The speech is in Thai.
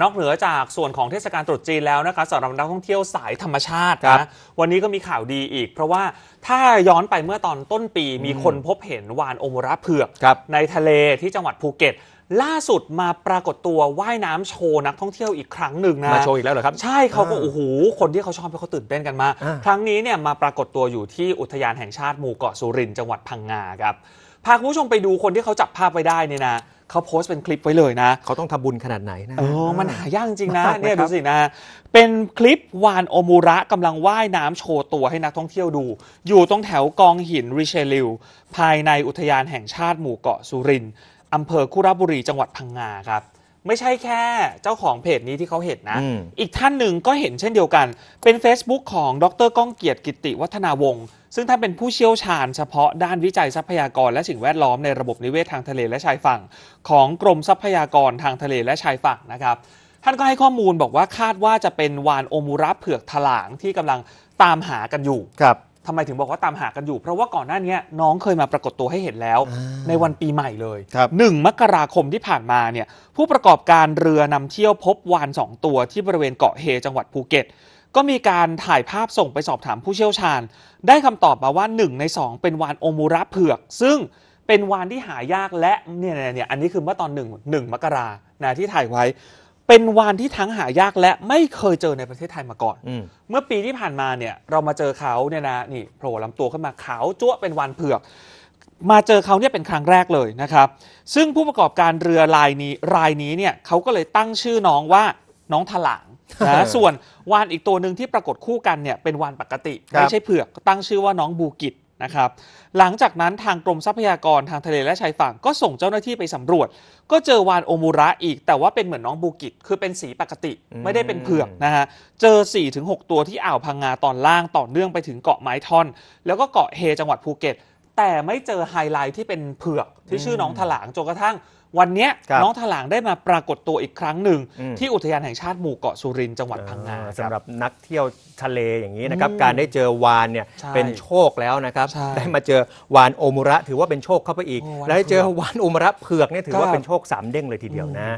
นอกเหนือจากส่วนของเทศกาลตรุษจีนแล้วนะคะสำหรับนักท่องเที่ยวสายธรรมชาตินะวันนี้ก็มีข่าวดีอีก เพราะว่าถ้าย้อนไปเมื่อตอนต้นปีมีคนพบเห็นวานโอมระเผือก ในทะเลที่จังหวัดภูเก็ต ล่าสุดมาปรากฏตัวว่ายน้ำโชว์ นักท่องเที่ยวอีกครั้งหนึ่งนะมาโชว์อีกแล้วเหรอครับ ใช่เขาก็โอ้โหคนที่เขาชอบไปเขาตื่นเต้นกันมาครั้งนี้เนี่ยมาปรากฏตัวอยู่ที่อุทยานแห่งชาติหมู่เกาะสุรินทร์จังหวัดพังงาครับพาคุณผู้ชมไปดูคนที่เขาจับภาพไว้ได้เนี่ยนะเขาโพสต์เป็นคลิปไว้เลยนะ เขาต้องทำบุญขนาดไหนนะเออมันหายากจริงนะ เนี่ยดูสินะ เป็นคลิปวานโอมูระกำลังว่ายน้ำโชว์ตัวให้นักท่องเที่ยวดู อยู่ตรงแถวกองหินริเชลิวภายในอุทยานแห่งชาติหมู่เกาะสุรินทร์อำเภอคุรบุรีจังหวัดพังงาครับไม่ใช่แค่เจ้าของเพจนี้ที่เขาเห็นนะ อีกท่านหนึ่งก็เห็นเช่นเดียวกัน เป็น Facebook ของดรก้องเกียรติกิติวัฒนาวงศ์ ซึ่งท่านเป็นผู้เชี่ยวชาญเฉพาะด้านวิจัยทรัพยากร และสิ่งแวดล้อมในระบบนิเวศทางทะเลและชายฝั่ง ของกรมทรัพยากรทางทะเลและชายฝั่งนะครับ ท่านก็ให้ข้อมูลบอกว่าคาดว่าจะเป็นวานโอมูระเผือกถลางที่กำลังตามหากันอยู่ ครับทำไมถึงบอกว่าตามหากันอยู่ เพราะว่าก่อนหน้านี้น้องเคยมาปรากฏตัวให้เห็นแล้วในวันปีใหม่เลยหนึ่งมกราคมที่ผ่านมาเนี่ยผู้ประกอบการเรือนำเที่ยวพบวานสองตัวที่บริเวณเกาะเฮ จังหวัดภูเก็ต ก็มีการถ่ายภาพส่งไปสอบถามผู้เชี่ยวชาญ ได้คำตอบมาว่าหนึ่งในสองเป็นวานโอมูระเผือก ซึ่งเป็นวานที่หายากและเนี่ยเนี่ยอันนี้คือเมื่อตอนหนึ่งหนึ่งมกรานะที่ถ่ายไว้เป็นวานที่ทั้งหายากและไม่เคยเจอในประเทศไทยมาก่อน เมื่อปีที่ผ่านมาเนี่ยเรามาเจอเขาเนี่ยนะนี่โผล่ลำตัวขึ้นมาขาวจ้วเป็นวานเผือก มาเจอเขาเนี่ยเป็นครั้งแรกเลยนะครับ ซึ่งผู้ประกอบการเรือรายนี้รายนี้เนี่ยเขาก็เลยตั้งชื่อน้องว่าน้องถลางนะส่วนวานอีกตัวหนึ่งที่ปรากฏคู่กันเนี่ยเป็นวานปกติไม่ใช่เผือกตั้งชื่อว่าน้องบูกิตนะครับหลังจากนั้นทางกรมทรัพยากรทางทะเลและชายฝั่งก็ส่งเจ้าหน้าที่ไปสำรวจ ก็เจอวานโอมูระอีกแต่ว่าเป็นเหมือนน้องบูกิตคือเป็นสีปกติไม่ได้เป็นเผือกนะฮะ เจอ4หตัวที่อ่าวพังงาตอนล่างต่อเนื่องไปถึงเกาะไม้ท่อน แล้วก็เกาะเฮจังหวัดภูเก็ตแต่ไม่เจอไฮไลท์ที่เป็นเผือกที่ชื่อน้องถลางจนกระทั่งวันนี้น้องถลางได้มาปรากฏตัวอีกครั้งหนึ่ง ที่อุทยานแห่งชาติหมู่เกาะสุรินจังหวัดพังงาสำหรับนักเที่ยวทะเลอย่างนี้นะครับการได้เจอวานเนี่ยเป็นโชคแล้วนะครับได้มาเจอวานโอมุระถือว่าเป็นโชคเข้าไปอีก แล้วได้เจอวานโอมุระเผือกเนี่ยถือว่าเป็นโชคสามเด้งเลยทีเดียวนะ